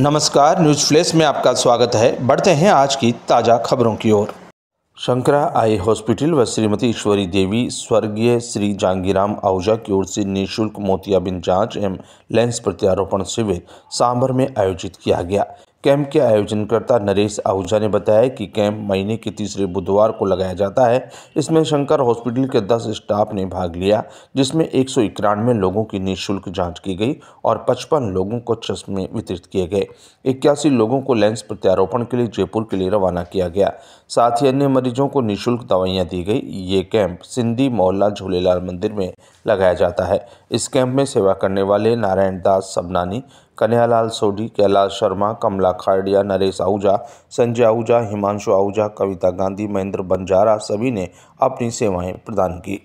नमस्कार news flash में आपका स्वागत है बढ़ते हैं आज की ताज़ा खबरों की ओर शंकरा आई हॉस्पिटल व श्रीमती ईश्वरी देवी स्वर्गीय श्री जांगीराम आहूजा की ओर से निःशुल्क मोतियाबिंद जांच एवं लेंस प्रत्यारोपण शिविर सांबर में आयोजित किया गया कैंप के आयोजनकर्ता नरेश आहूजा ने बताया कि कैंप महीने के तीसरे बुधवार को लगाया जाता है इसमें शंकर हॉस्पिटल के 10 स्टाफ ने भाग लिया जिसमें एक सौ लोगों की निःशुल्क जांच की गई और 55 लोगों को चश्मे वितरित किए गए इक्यासी लोगों को लेंस प्रत्यारोपण के लिए जयपुर के लिए रवाना किया गया साथ ही अन्य मरीजों को निःशुल्क दवाइयाँ दी गई ये कैंप सिंधी मोहल्ला झूलेलाल मंदिर में लगाया जाता है इस कैंप में सेवा करने वाले नारायण दास सबनानी कन्यालाल सोढ़ी कैलाश शर्मा कमला खाड़िया नरेश आहूजा संजय आहूजा हिमांशु आहूजा कविता गांधी महेंद्र बंजारा सभी ने अपनी सेवाएं प्रदान की